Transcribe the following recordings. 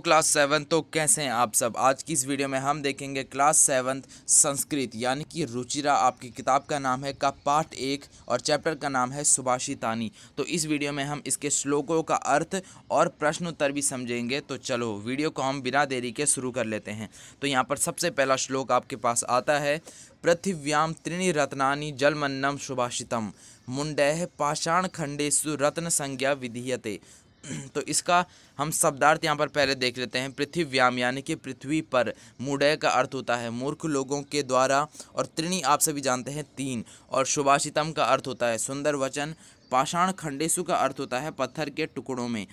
class seven तो कैसे हैं आप सब आज की इस वीडियो में हम देखेंगे क्लास सेवन संस्कृत यानी कि रुचिरा आपकी किताब का नाम है का पार्ट एक और चैप्टर का नाम है सुभाषितानी तो इस वीडियो में हम इसके श्लोकों का अर्थ और प्रश्न उत्तर भी समझेंगे तो चलो वीडियो को हम बिना देरी के शुरू कर लेते हैं तो यहाँ पर सबसे पहला श्लोक आपके पास आता है पृथिव्याम त्रिणी रत्नानी जलमन्नम सुभाषितम मुंडेह पाषाण खंडेशु रत्न संज्ञा विधीयते तो इसका हम शब्दार्थ यहाँ पर पहले देख लेते हैं पृथ्वी व्याम यानी कि पृथ्वी पर मुडय का अर्थ होता है मूर्ख लोगों के द्वारा और त्रिणी आप सभी जानते हैं तीन और सुभाषितम का अर्थ होता है सुंदर वचन पाषाण खंडेशु का अर्थ होता है पत्थर के टुकड़ों में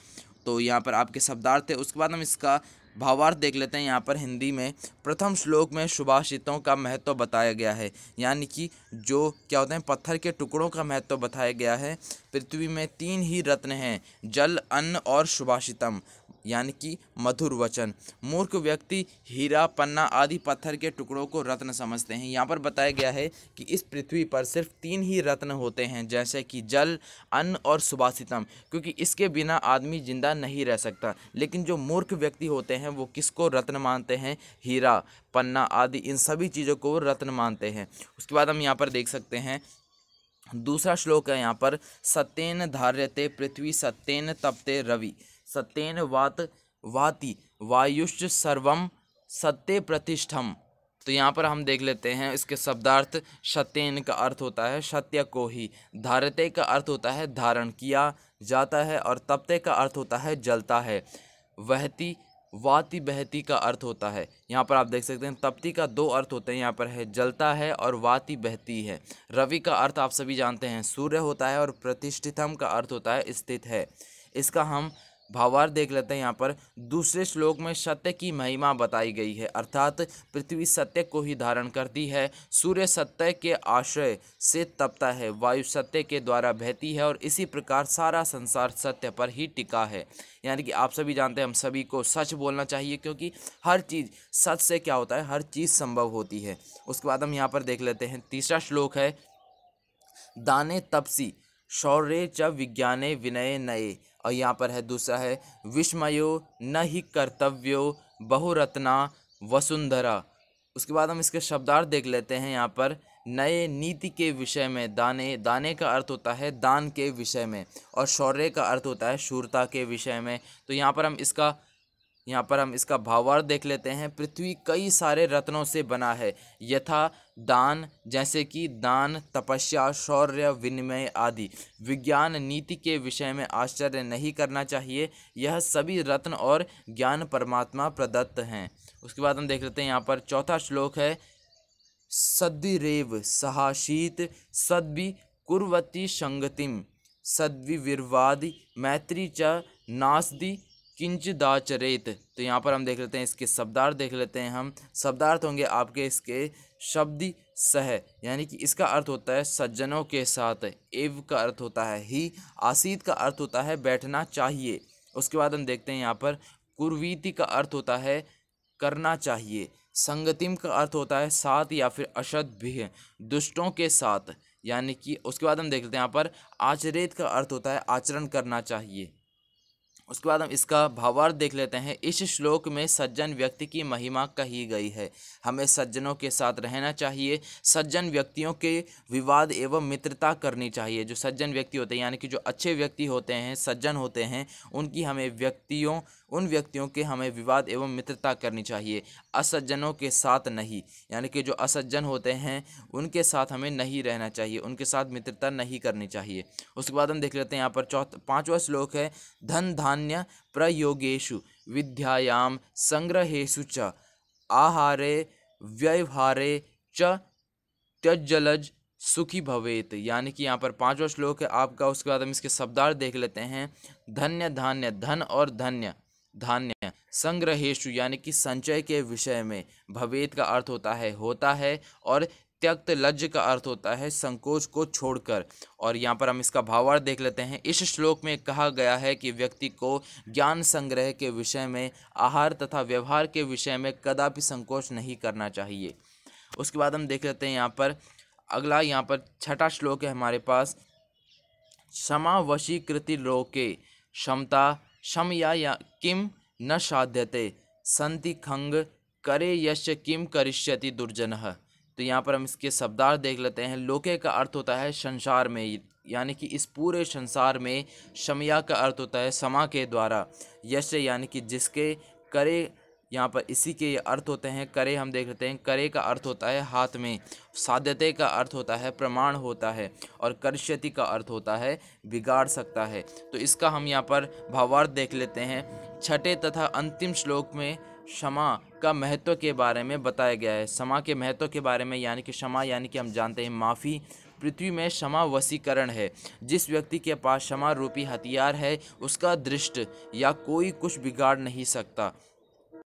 तो यहाँ पर आपके शब्दार्थ है उसके बाद हम इसका भावार्थ देख लेते हैं यहाँ पर हिंदी में प्रथम श्लोक में सुभाषितों का महत्व बताया गया है यानी कि जो क्या होते हैं पत्थर के टुकड़ों का महत्व बताया गया है पृथ्वी में तीन ही रत्न हैं जल अन्न और सुभाषितम यानी कि मधुर वचन मूर्ख व्यक्ति हीरा पन्ना आदि पत्थर के टुकड़ों को रत्न समझते हैं यहाँ पर बताया गया है कि इस पृथ्वी पर सिर्फ तीन ही रत्न होते हैं जैसे कि जल अन्न और सुभाषितम क्योंकि इसके बिना आदमी जिंदा नहीं रह सकता लेकिन जो मूर्ख व्यक्ति होते हैं वो किसको रत्न मानते हैं हीरा पन्ना आदि इन सभी चीज़ों को वो रत्न मानते हैं उसके बाद हम यहाँ पर देख सकते हैं दूसरा श्लोक है यहाँ पर सत्येन धार्यते पृथ्वी सत्येन तपते रवि सत्येन वात वाति वायुश्च सर्वम सत्य प्रतिष्ठम तो यहाँ पर हम देख लेते हैं इसके शब्दार्थ सत्यन का अर्थ होता है सत्य को ही धारते का अर्थ होता है धारण किया जाता है और तपते का अर्थ होता है जलता है वहती वाति बहती का अर्थ होता है यहाँ पर आप देख सकते हैं तप्ती का दो अर्थ होते हैं यहाँ पर है जलता है और वाति बहती है रवि का अर्थ आप सभी जानते हैं सूर्य होता है और प्रतिष्ठितम का अर्थ होता है स्थित है इसका हम भावार देख लेते हैं यहाँ पर दूसरे श्लोक में सत्य की महिमा बताई गई है अर्थात पृथ्वी सत्य को ही धारण करती है सूर्य सत्य के आश्रय से तपता है वायु सत्य के द्वारा बहती है और इसी प्रकार सारा संसार सत्य पर ही टिका है यानी कि आप सभी जानते हैं हम सभी को सच बोलना चाहिए क्योंकि हर चीज़ सच से क्या होता है हर चीज़ संभव होती है उसके बाद हम यहाँ पर देख लेते हैं तीसरा श्लोक है दाने तपसी शौर्य च विज्ञाने विनय नए और यहाँ पर है दूसरा है विस्मयो न ही कर्तव्यो बहुरत्ना वसुंधरा उसके बाद हम इसके शब्दार्थ देख लेते हैं यहाँ पर नए नीति के विषय में दाने दाने का अर्थ होता है दान के विषय में और शौर्य का अर्थ होता है शूरता के विषय में तो यहाँ पर हम इसका यहाँ पर हम इसका भावार्थ देख लेते हैं पृथ्वी कई सारे रत्नों से बना है यथा दान जैसे कि दान तपस्या शौर्य विनिमय आदि विज्ञान नीति के विषय में आश्चर्य नहीं करना चाहिए यह सभी रत्न और ज्ञान परमात्मा प्रदत्त हैं उसके बाद हम देख लेते हैं यहाँ पर चौथा श्लोक है सद्विरेव सहाशीत सद्वि कुर्वती संगतिम सद्विविर्वादि मैत्री च नासदी किंचदाचरेत तो यहाँ पर हम देख लेते हैं इसके शब्दार्थ देख लेते हैं हम शब्दार्थ होंगे आपके इसके शब्द सह यानी कि इसका अर्थ होता है सज्जनों के साथ एव का अर्थ होता है ही आसीत का अर्थ होता है बैठना चाहिए उसके बाद हम देखते हैं यहाँ पर कुर्वीति का अर्थ होता है करना चाहिए संगतिम का अर्थ होता है साथ या फिर अशद भी है दुष्टों के साथ यानी कि उसके बाद हम देख लेते हैं यहाँ पर आचरित का अर्थ होता है आचरण करना चाहिए उसके बाद हम इसका भावार्थ देख लेते हैं इस श्लोक में सज्जन व्यक्ति की महिमा कही गई है हमें सज्जनों के साथ रहना चाहिए सज्जन व्यक्तियों के विवाद एवं मित्रता करनी चाहिए जो सज्जन व्यक्ति होते हैं यानी कि जो अच्छे व्यक्ति होते हैं सज्जन होते हैं उनकी हमें व्यक्तियों उन व्यक्तियों के हमें विवाद एवं मित्रता करनी चाहिए असज्जनों के साथ नहीं यानी कि जो असज्जन होते हैं उनके साथ हमें नहीं रहना चाहिए उनके साथ मित्रता नहीं करनी चाहिए उसके बाद हम देख लेते हैं यहाँ पर चौथ पाँचवा श्लोक है धन धान प्रयोगेशु विद्यायां संग्रहेशु च आहारे व्यवहारे च त्यजलज सुखी भवेत यानी कि यहाँ पर पांचवा श्लोक है आपका उसके बाद हम इसके शब्दार्थ देख लेते हैं धन्य धान्य धन और धन्य धान्य संग्रहेशु यानी कि संचय के विषय में भवेत का अर्थ होता है होता है और त्यक्त लज्ज का अर्थ होता है संकोच को छोड़कर और यहाँ पर हम इसका भावार्थ देख लेते हैं इस श्लोक में कहा गया है कि व्यक्ति को ज्ञान संग्रह के विषय में आहार तथा व्यवहार के विषय में कदापि संकोच नहीं करना चाहिए उसके बाद हम देख लेते हैं यहाँ पर अगला यहाँ पर छठा श्लोक है हमारे पास क्षमा लोके क्षमता क्षम या किम न साध्यते संति खंग करे यश किम करिष्यति दुर्जन तो यहाँ पर हम इसके शब्दार्थ देख लेते हैं लोके का अर्थ होता है संसार में यानी कि इस पूरे संसार में शमया का अर्थ होता है समा के द्वारा यश यानी कि जिसके करे यहाँ पर इसी के अर्थ होते हैं करे हम देख लेते हैं करे का अर्थ होता है हाथ में साध्यते का अर्थ होता है प्रमाण होता है और करश्यति का अर्थ होता है बिगाड़ सकता है तो इसका हम यहाँ पर भावार्थ देख लेते हैं छठे तथा अंतिम श्लोक में क्षमा का महत्व के बारे में बताया गया है क्षमा के महत्व के बारे में यानी कि क्षमा यानी कि हम जानते हैं माफ़ी पृथ्वी में क्षमा वसीकरण है जिस व्यक्ति के पास क्षमा रूपी हथियार है उसका दृष्ट या कोई कुछ बिगाड़ नहीं सकता